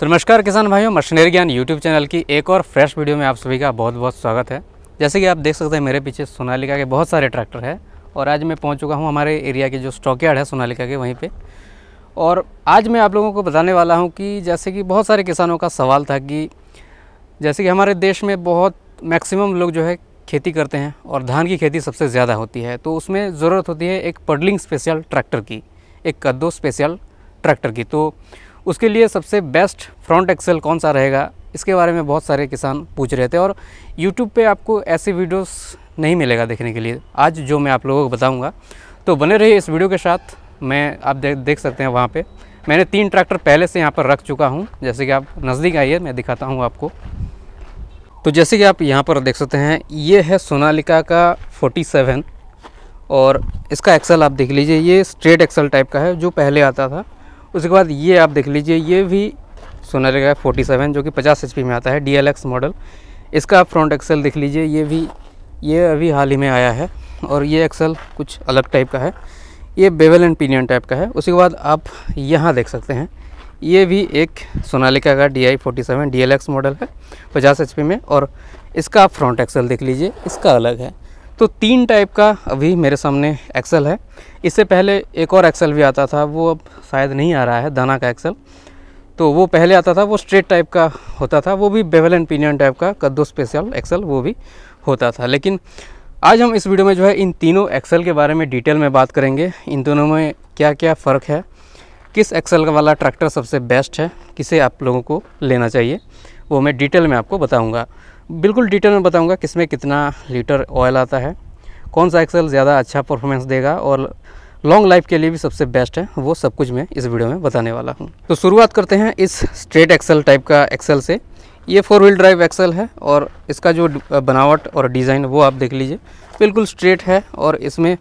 तो नमस्कार किसान भाइयों मशीनरी ज्ञान यूट्यूब चैनल की एक और फ्रेश वीडियो में आप सभी का बहुत बहुत स्वागत है जैसे कि आप देख सकते हैं मेरे पीछे सोनालिका के बहुत सारे ट्रैक्टर है और आज मैं पहुंच चुका हूं हमारे एरिया के जो स्टॉक यार्ड है सोनालिका के वहीं पे और आज मैं आप लोगों को बताने वाला हूँ कि जैसे कि बहुत सारे किसानों का सवाल था कि जैसे कि हमारे देश में बहुत मैक्सिमम लोग जो है खेती करते हैं और धान की खेती सबसे ज़्यादा होती है तो उसमें ज़रूरत होती है एक पडलिंग स्पेशल ट्रैक्टर की एक कद्दो स्पेशल ट्रैक्टर की तो उसके लिए सबसे बेस्ट फ्रंट एक्सेल कौन सा रहेगा इसके बारे में बहुत सारे किसान पूछ रहे थे और यूट्यूब पे आपको ऐसे वीडियोस नहीं मिलेगा देखने के लिए आज जो मैं आप लोगों को बताऊंगा तो बने रहिए इस वीडियो के साथ मैं आप दे, देख सकते हैं वहाँ पर मैंने तीन ट्रैक्टर पहले से यहाँ पर रख चुका हूँ जैसे कि आप नज़दीक आइए मैं दिखाता हूँ आपको तो जैसे कि आप यहाँ पर देख सकते हैं ये है सोनालिका का 47 और इसका एक्सल आप देख लीजिए ये स्ट्रेट एक्सल टाइप का है जो पहले आता था उसके बाद ये आप देख लीजिए ये भी सोनालिका है फोर्टी सेवन जो कि पचास एच में आता है डी मॉडल इसका आप फ्रंट एक्सल देख लीजिए ये भी ये अभी हाल ही में आया है और ये एक्सल कुछ अलग टाइप का है ये बेवल एंड पिनियन टाइप का है उसके बाद आप यहाँ देख सकते हैं ये भी एक सोनालिका का D I forty seven D model है पचास एच में और इसका आप फ्रंट एक्सल देख लीजिए इसका अलग है तो तीन टाइप का अभी मेरे सामने एक्सल है इससे पहले एक और एक्सल भी आता था वो अब शायद नहीं आ रहा है दाना का एक्सल तो वो पहले आता था वो स्ट्रेट टाइप का होता था वो भी बेवल एंड पिनियन टाइप का कद्दू स्पेशल एक्सल वो भी होता था लेकिन आज हम इस वीडियो में जो है इन तीनों एक्सल के बारे में डिटेल में बात करेंगे इन दोनों में क्या क्या फ़र्क है किस एक्सल का वाला ट्रैक्टर सबसे बेस्ट है किसे आप लोगों को लेना चाहिए वो मैं डिटेल में आपको बताऊँगा बिल्कुल डिटेल में बताऊंगा किसमें कितना लीटर ऑयल आता है कौन सा एक्सल ज़्यादा अच्छा परफॉर्मेंस देगा और लॉन्ग लाइफ के लिए भी सबसे बेस्ट है वो सब कुछ मैं इस वीडियो में बताने वाला हूँ तो शुरुआत करते हैं इस स्ट्रेट एक्सल टाइप का एक्सल से ये फोर व्हील ड्राइव एक्सल है और इसका जो बनावट और डिज़ाइन वो आप देख लीजिए बिल्कुल स्ट्रेट है और इसमें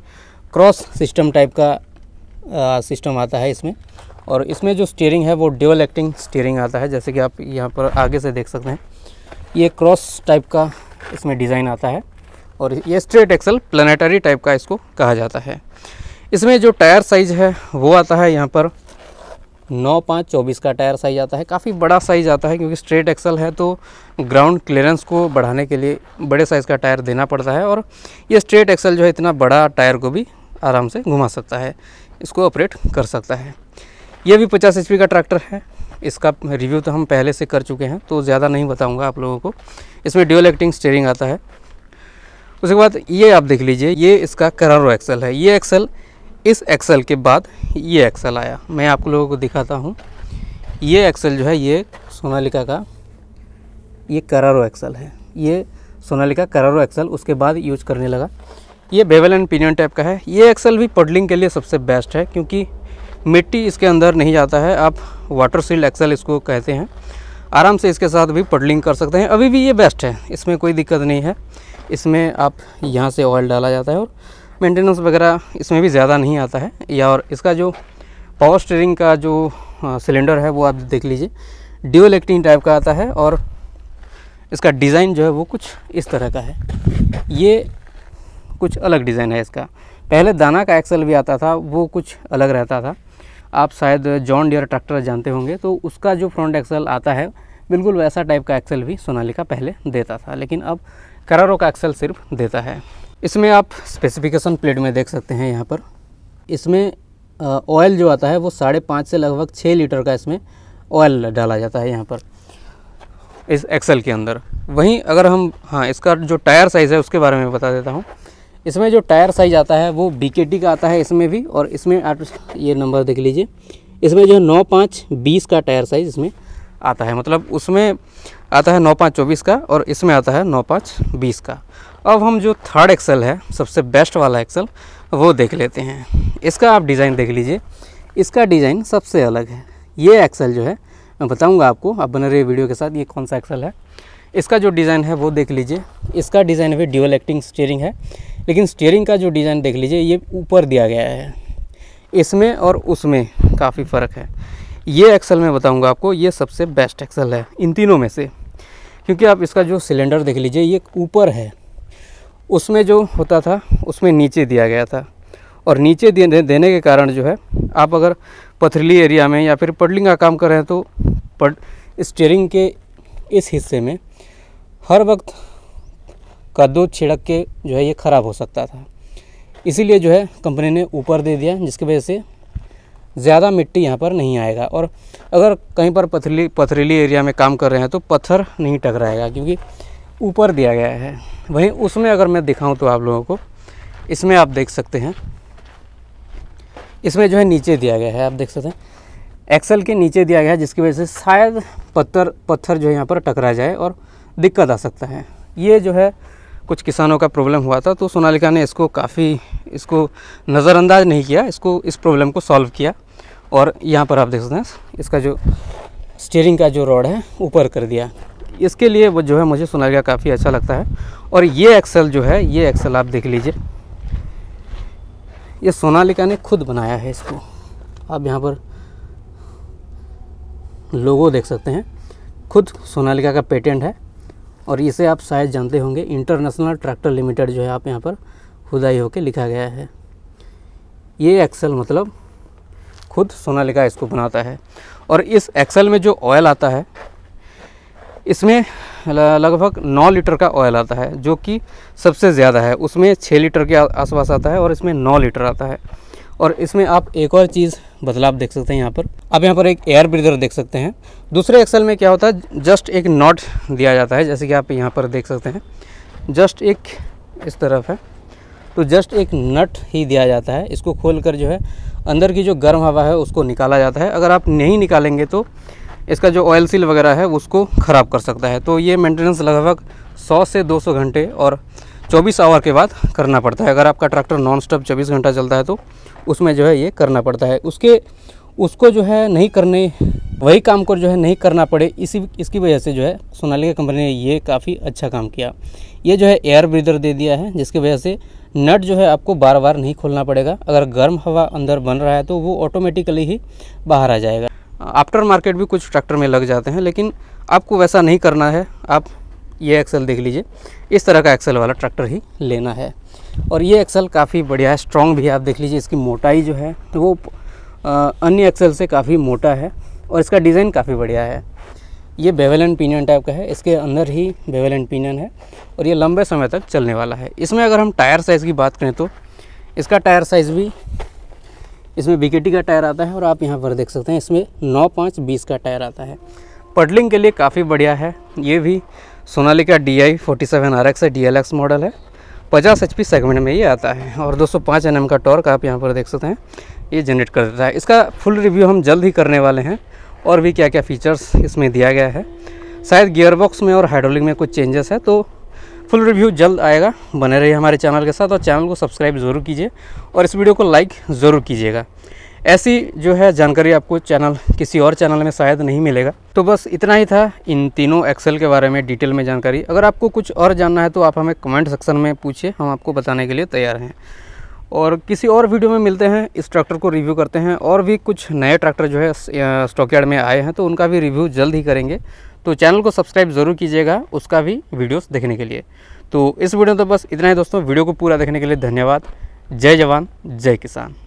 क्रॉस सिस्टम टाइप का सिस्टम आता है इसमें और इसमें जो स्टीयरिंग है वो ड्यूअल एक्टिंग स्टीयरिंग आता है जैसे कि आप यहाँ पर आगे से देख सकते हैं ये क्रॉस टाइप का इसमें डिज़ाइन आता है और ये स्ट्रेट एक्सल प्लानटरी टाइप का इसको कहा जाता है इसमें जो टायर साइज़ है वो आता है यहाँ पर नौ पाँच चौबीस का टायर साइज आता है काफ़ी बड़ा साइज़ आता है क्योंकि स्ट्रेट एक्सल है तो ग्राउंड क्लियरेंस को बढ़ाने के लिए बड़े साइज़ का टायर देना पड़ता है और ये स्ट्रेट एक्सल जो है इतना बड़ा टायर को भी आराम से घुमा सकता है इसको ऑपरेट कर सकता है ये भी पचास एच का ट्रैक्टर है इसका रिव्यू तो हम पहले से कर चुके हैं तो ज़्यादा नहीं बताऊँगा आप लोगों को इसमें ड्यूअल एक्टिंग स्टेयरिंग आता है उसके बाद ये आप देख लीजिए ये इसका करारो एक्सल है ये एक्सल इस एक्सल के बाद ये एक्सल आया मैं आप लोगों को दिखाता हूँ ये एक्सल जो है ये सोनालिका का ये करारो एक्सल है ये सोनालिका करारो एक्सल उसके बाद यूज करने लगा ये बेवल एंड पिनियन टाइप का है ये एक्सल भी पडलिंग के लिए सबसे बेस्ट है क्योंकि मिट्टी इसके अंदर नहीं जाता है आप वाटर सील एक्सल इसको कहते हैं आराम से इसके साथ भी पडलिंग कर सकते हैं अभी भी ये बेस्ट है इसमें कोई दिक्कत नहीं है इसमें आप यहाँ से ऑयल डाला जाता है और मेंटेनेंस वगैरह इसमें भी ज़्यादा नहीं आता है या और इसका जो पावर स्टेरिंग का जो सिलेंडर है वो आप देख लीजिए ड्यूल एक्टिंग टाइप का आता है और इसका डिज़ाइन जो है वो कुछ इस तरह का है ये कुछ अलग डिज़ाइन है इसका पहले दाना का एक्सल भी आता था वो कुछ अलग रहता था आप शायद जॉन डियर ट्रैक्टर जानते होंगे तो उसका जो फ्रंट एक्सल आता है बिल्कुल वैसा टाइप का एक्सल भी सोनालिका पहले देता था लेकिन अब करारो का एक्सल सिर्फ देता है इसमें आप स्पेसिफिकेशन प्लेट में देख सकते हैं यहाँ पर इसमें ऑयल जो आता है वो साढ़े पाँच से लगभग छः लीटर का इसमें ऑयल डाला जाता है यहाँ पर इस एक्सल के अंदर वहीं अगर हम हाँ इसका जो टायर साइज़ है उसके बारे में बता देता हूँ इसमें जो टायर साइज आता है वो बी का आता है इसमें भी और इसमें आप ये नंबर देख लीजिए इसमें जो है नौ पाँच बीस का टायर साइज इसमें आता है मतलब उसमें आता है नौ पाँच चौबीस का और इसमें आता है नौ पाँच बीस का अब हम जो थर्ड एक्सल है सबसे बेस्ट वाला एक्सल वो देख लेते हैं इसका आप डिज़ाइन देख लीजिए इसका डिज़ाइन सबसे अलग है ये एक्सल जो है मैं बताऊँगा आपको आप बने रहिए वीडियो के साथ ये कौन सा एक्सल है इसका जो डिज़ाइन है वो देख लीजिए इसका डिज़ाइन भी ड्यूअल एक्टिंग स्टीयरिंग है लेकिन स्टेयरिंग का जो डिज़ाइन देख लीजिए ये ऊपर दिया गया है इसमें और उसमें काफ़ी फ़र्क है ये एक्सल मैं बताऊंगा आपको ये सबसे बेस्ट एक्सल है इन तीनों में से क्योंकि आप इसका जो सिलेंडर देख लीजिए ये ऊपर है उसमें जो होता था उसमें नीचे दिया गया था और नीचे देने के कारण जो है आप अगर पथरीली एरिया में या फिर पडलिंग का काम कर रहे हैं तो पड स्टेयरिंग के इस हिस्से में हर वक्त का दूध छिड़क के जो है ये ख़राब हो सकता था इसीलिए जो है कंपनी ने ऊपर दे दिया जिसकी वजह से ज़्यादा मिट्टी यहाँ पर नहीं आएगा और अगर कहीं पर पथरीली पथरीली एरिया में काम कर रहे हैं तो पत्थर नहीं टकराएगा क्योंकि ऊपर दिया गया है वहीं उसमें अगर मैं दिखाऊं तो आप लोगों को इसमें आप देख सकते हैं इसमें जो है नीचे दिया गया है आप देख सकते हैं एक्सल के नीचे दिया गया है जिसकी वजह से शायद पत्थर पत्थर जो है यहाँ पर टकरा जाए और दिक्कत आ सकता है ये जो है कुछ किसानों का प्रॉब्लम हुआ था तो सोनालिका ने इसको काफ़ी इसको नज़रअंदाज नहीं किया इसको इस प्रॉब्लम को सॉल्व किया और यहाँ पर आप देख सकते हैं इसका जो स्टीयरिंग का जो रॉड है ऊपर कर दिया इसके लिए वो जो है मुझे सोनालिका काफ़ी अच्छा लगता है और ये एक्सेल जो है ये एक्सल आप देख लीजिए ये सोनालिका ने खुद बनाया है इसको आप यहाँ पर लोगो देख सकते हैं खुद सोनालिका का पेटेंट है और इसे आप शायद जानते होंगे इंटरनेशनल ट्रैक्टर लिमिटेड जो है आप यहाँ पर खुदाई होकर लिखा गया है ये एक्सल मतलब खुद सोनालिका इसको बनाता है और इस एक्सल में जो ऑयल आता है इसमें लगभग 9 लीटर का ऑयल आता है जो कि सबसे ज़्यादा है उसमें 6 लीटर के आसपास आता है और इसमें 9 लीटर आता है और इसमें आप एक और चीज़ बदलाव देख सकते हैं यहाँ पर आप यहाँ पर एक एयर ब्रीदर देख सकते हैं दूसरे एक्सल में क्या होता है जस्ट एक नॉट दिया जाता है जैसे कि आप यहाँ पर देख सकते हैं जस्ट एक इस तरफ है तो जस्ट एक नट ही दिया जाता है इसको खोल कर जो है अंदर की जो गर्म हवा है उसको निकाला जाता है अगर आप नहीं निकालेंगे तो इसका जो ऑयल सील वगैरह है उसको ख़राब कर सकता है तो ये मेंटेनेंस लगभग 100 से 200 घंटे और 24 आवर के बाद करना पड़ता है अगर आपका ट्रैक्टर नॉन स्टॉप चौबीस घंटा चलता है तो उसमें जो है ये करना पड़ता है उसके उसको जो है नहीं करने वही काम को जो है नहीं करना पड़े इसी इसकी वजह से जो है सोनाली कंपनी ने ये काफ़ी अच्छा काम किया ये जो है एयर ब्रीदर दे दिया है जिसकी वजह से नट जो है आपको बार बार नहीं खोलना पड़ेगा अगर गर्म हवा अंदर बन रहा है तो वो ऑटोमेटिकली ही बाहर आ जाएगा आफ्टर मार्केट भी कुछ ट्रैक्टर में लग जाते हैं लेकिन आपको वैसा नहीं करना है आप ये एक्सल देख लीजिए इस तरह का एक्सल वाला ट्रैक्टर ही लेना है और ये एक्सल काफ़ी बढ़िया है स्ट्रॉन्ग भी है आप देख लीजिए इसकी मोटाई जो है तो वो अन्य एक्सल से काफ़ी मोटा है और इसका डिज़ाइन काफ़ी बढ़िया है ये बेवल एंड पिनियन टाइप का है इसके अंदर ही बेवल एंड पिनियन है और ये लंबे समय तक चलने वाला है इसमें अगर हम टायर साइज़ की बात करें तो इसका टायर साइज़ भी इसमें बीकेटी का टायर आता है और आप यहाँ पर देख सकते हैं इसमें नौ पाँच बीस का टायर आता है पडलिंग के लिए काफ़ी बढ़िया है ये भी Sonalika D I forty seven R X है डी एल एक्स मॉडल है पचास एच पी सेगमेंट में ये आता है और दो सौ पाँच एन एम का टॉर्क आप यहाँ पर देख सकते हैं ये जनरेट कर देता है इसका फुल रिव्यू हम जल्द ही करने वाले हैं और भी क्या क्या फ़ीचर्स इसमें दिया गया है शायद गियरबॉक्स में और हाइड्रोलिक में कुछ चेंजेस है तो फुल रिव्यू जल्द आएगा बने रहिए हमारे चैनल के साथ और चैनल को सब्सक्राइब ज़रूर कीजिए और इस वीडियो को लाइक ज़रूर कीजिएगा ऐसी जो है जानकारी आपको चैनल किसी और चैनल में शायद नहीं मिलेगा तो बस इतना ही था इन तीनों एक्सेल के बारे में डिटेल में जानकारी अगर आपको कुछ और जानना है तो आप हमें कमेंट सेक्शन में पूछिए हम आपको बताने के लिए तैयार हैं और किसी और वीडियो में मिलते हैं इस ट्रैक्टर को रिव्यू करते हैं और भी कुछ नए ट्रैक्टर जो है स्टॉकयार्ड में आए हैं तो उनका भी रिव्यू जल्द ही करेंगे तो चैनल को सब्सक्राइब ज़रूर कीजिएगा उसका भी वीडियोस देखने के लिए तो इस वीडियो में तो बस इतना ही दोस्तों वीडियो को पूरा देखने के लिए धन्यवाद जय जवान जय किसान